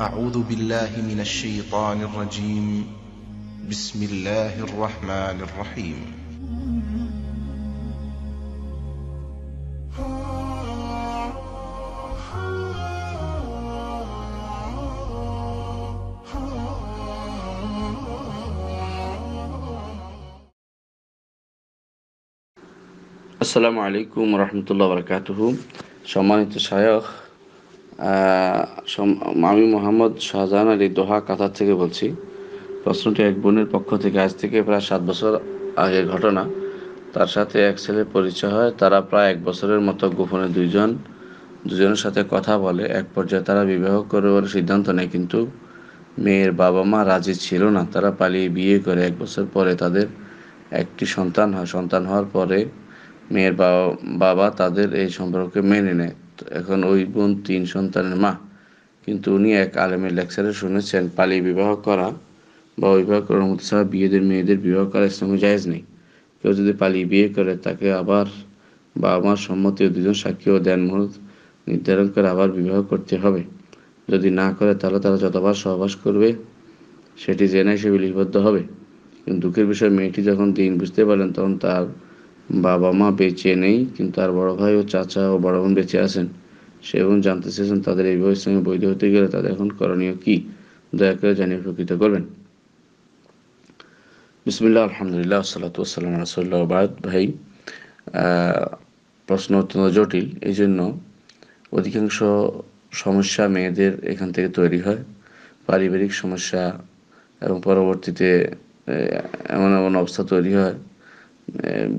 أعوذ بالله من الشيطان الرجيم بسم الله الرحمن الرحيم السلام عليكم ورحمة الله وبركاته সম্মানিত الشيخ আমি মোহাম্মদ শাহজাহান আলী দোহা কাতার থেকে বলছি প্রশ্নটি এক বোনের পক্ষ থেকে আজ থেকে প্রায় সাত বছর আগের ঘটনা তার সাথে এক ছেলে পরিচয় হয় তারা প্রায় এক বছরের মতো গোপনে দুইজন দুজনের সাথে কথা বলে এক পর্যায়ে তারা বিবাহ করে বলে সিদ্ধান্ত নেয় কিন্তু মেয়ের বাবা মা রাজি ছিল না তারা পালিয়ে বিয়ে করে এক বছর পরে তাদের একটি সন্তান হয় সন্তান হওয়ার পরে মেয়ের বাবা তাদের এই সম্পর্কে মেনে নেয় এখন ওই বোন তিন সন্তানের মা কিন্তু উনি এক আলেমের লেকচারে শুনেছেন পালি বিবাহ করা বা বিবাহ করার মতো ছাড়া বিয়েদের মেয়েদের বিবাহ করা ইসলামে জায়েজ নেই কেউ যদি পালিয়ে বিয়ে করে তাকে আবার বাবা মার সম্মতি ও দুজন সাক্ষী ও দেন মুহূর্ত নির্ধারণ করে আবার বিবাহ করতে হবে যদি না করে তাহলে তারা যতবার সহবাস করবে সেটি জেনে সে লিপিবদ্ধ হবে কিন্তু দুঃখের বিষয় মেয়েটি যখন দিন বুঝতে পারলেন তখন তার বাবা মা বেঁচে নেই কিন্তু তার বড় ভাই ও চাচা ও বড় বোন বেঁচে আছেন সে এবং জানতে চেয়েছেন তাদের এই বিবাহ সঙ্গে বৈধ হতে গেলে তাদের এখন করণীয় কি দয়া করে জানিয়ে উপকৃত করবেন বিসমিল্লা আলহামদুলিল্লাহ সালাতাম রসল্লা বাদ ভাই প্রশ্ন অত্যন্ত জটিল এই জন্য অধিকাংশ সমস্যা মেয়েদের এখান থেকে তৈরি হয় পারিবারিক সমস্যা এবং পরবর্তীতে এমন এমন অবস্থা তৈরি হয়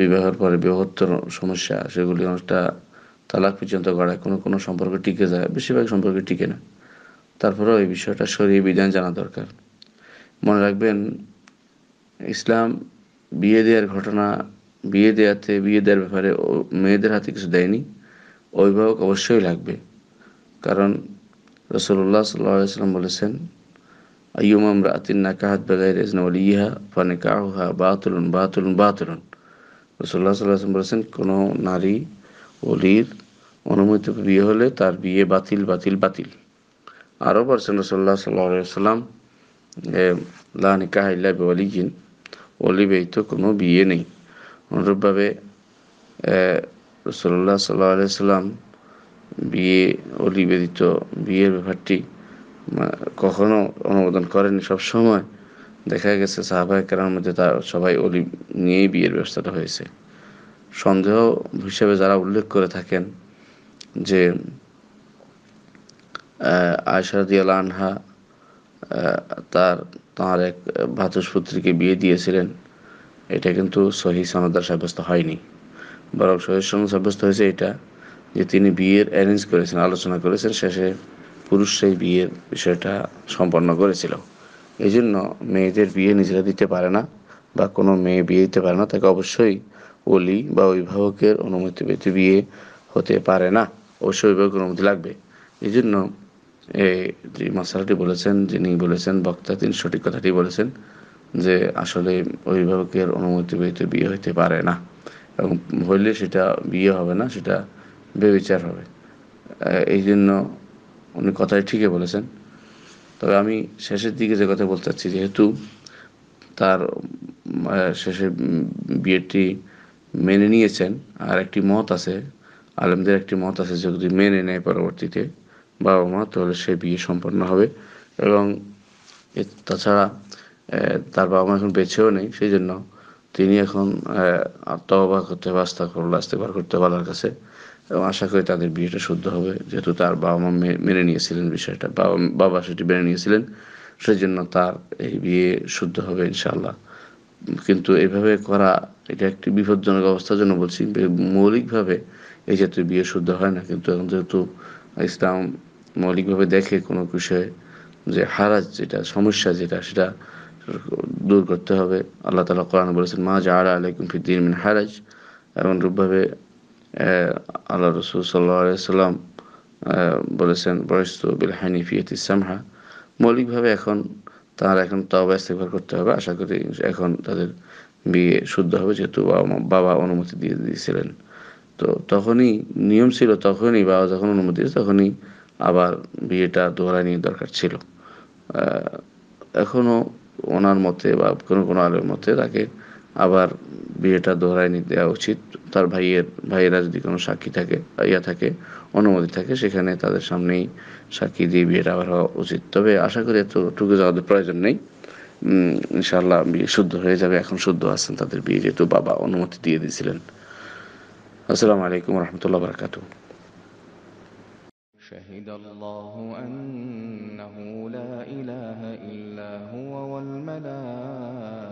বিবাহের পরে বিবাহত্তর সমস্যা সেগুলি অনেকটা তালাক পর্যন্ত গড়ায় কোনো কোনো সম্পর্ক টিকে যায় বেশিরভাগ সম্পর্কে টিকে না তারপরেও এই বিষয়টা সরিয়ে বিধান জানা দরকার মনে রাখবেন ইসলাম বিয়ে দেওয়ার ঘটনা বিয়ে দেওয়াতে বিয়ে দেওয়ার ব্যাপারে মেয়েদের হাতে কিছু দেয়নি অভিভাবক অবশ্যই লাগবে কারণ রসুল্লাহ সাল্লাম বলেছেন আইয়ুমাম রাতিন কাহাত বেগাই রেজনা ইহা ফানে কাহা তুলুন বাতুলুন তুলুন রসুল্লাহ সাল্লাহাম বলেছেন কোনো নারী অলির অনুমতি বিয়ে হলে তার বিয়ে বাতিল বাতিল বাতিল আরও বলছেন রসল্লাহ সাল্লাম লানিকা ইল্লা অলিজিন অলি ব্যয়িত কোনো বিয়ে নেই অনুরূপভাবে রসল্লাহ সাল্লাহ আলাইসাল্লাম বিয়ে অলি ব্যতীত বিয়ের ব্যাপারটি কখনো অনুমোদন করেনি সবসময় দেখা গেছে সাহাবা কেরার মধ্যে তার সবাই অলি নিয়েই বিয়ের ব্যবস্থাটা হয়েছে সন্দেহ হিসেবে যারা উল্লেখ করে থাকেন যে আয়সারদিয়াল আনহা তার তাঁর এক ভাতুষপুত্রীকে বিয়ে দিয়েছিলেন এটা কিন্তু সহি সনদার সাব্যস্ত হয়নি বরং সহি সঙ্গে সাব্যস্ত হয়েছে এটা যে তিনি বিয়ের অ্যারেঞ্জ করেছেন আলোচনা করেছেন শেষে পুরুষ সেই বিয়ের বিষয়টা সম্পন্ন করেছিল এই জন্য মেয়েদের বিয়ে নিজেরা দিতে পারে না বা কোনো মেয়ে বিয়ে দিতে পারে না তাকে অবশ্যই ওলি বা অভিভাবকের অনুমতি পেতে বিয়ে হতে পারে না অবশ্যই অভিভাবকের অনুমতি লাগবে এই জন্য এই মশালাটি বলেছেন যিনি বলেছেন বক্তা তিনি সঠিক কথাটি বলেছেন যে আসলে অভিভাবকের অনুমতি পেতে বিয়ে হতে পারে না এবং হইলে সেটা বিয়ে হবে না সেটা বেবিচার হবে এই জন্য উনি কথাই ঠিকই বলেছেন তবে আমি শেষের দিকে যে কথা বলতে চাচ্ছি যেহেতু তার শেষে বিয়েটি মেনে নিয়েছেন আর একটি মত আছে আলেমদের একটি মত আছে যে যদি মেনে নেয় পরবর্তীতে বাবা মা তাহলে সে বিয়ে সম্পন্ন হবে এবং তাছাড়া তার বাবা মা এখন বেছেও নেই সেই জন্য তিনি এখন তবা করতে হবে করলো করল আস্তে বার করতে বলার কাছে এবং আশা করি তাদের বিয়েটা শুদ্ধ হবে যেহেতু তার বাবা মা মেনে নিয়েছিলেন বিষয়টা বাবা বাবা সেটি মেনে নিয়েছিলেন সেই জন্য তার এই বিয়ে শুদ্ধ হবে ইনশাল্লাহ কিন্তু এভাবে করা এটা একটি বিপজ্জনক অবস্থার জন্য বলছি মৌলিকভাবে এই জাতীয় বিয়ে শুদ্ধ হয় না কিন্তু এখন যেহেতু ইসলাম মৌলিকভাবে দেখে কোনো বিষয়ে যে হারাজ যেটা সমস্যা যেটা সেটা দূর করতে হবে আল্লাহ তালা কোরআন বলেছেন মা যা আলাইকুম ফিদ্দিন মিন হারাজ রূপভাবে আল্লাহ রসুল সাল্লাম বলেছেন তো বিল হানি হানিফিয়ত সামহা মৌলিকভাবে এখন তার এখন তবা ইস্তেকবার করতে হবে আশা করি এখন তাদের বিয়ে শুদ্ধ হবে যেহেতু বাবা অনুমতি দিয়ে দিয়েছিলেন তো তখনই নিয়ম ছিল তখনই বাবা যখন অনুমতি দিয়েছে তখনই আবার বিয়েটা দোহরা নিয়ে দরকার ছিল এখনও ওনার মতে বা কোনো কোনো আলোর মতে তাকে আবার বিয়েটা দোহরায় নিয়ে দেওয়া উচিত তার ভাইয়ের ভাইয়েরা যদি কোনো সাক্ষী থাকে ইয়া থাকে অনুমতি থাকে সেখানে তাদের সামনেই সাক্ষী দিয়ে বিয়েটা আবার হওয়া উচিত তবে আশা করি এত এতটুকু যাওয়ার প্রয়োজন নেই ইনশাল্লাহ বিয়ে শুদ্ধ হয়ে যাবে এখন শুদ্ধ আছেন তাদের বিয়ে যেহেতু বাবা অনুমতি দিয়ে দিয়েছিলেন আসসালামু আলাইকুম রহমতুল্লাহ বারকাতু شهد الله أنه لا إله إلا هو والملائكة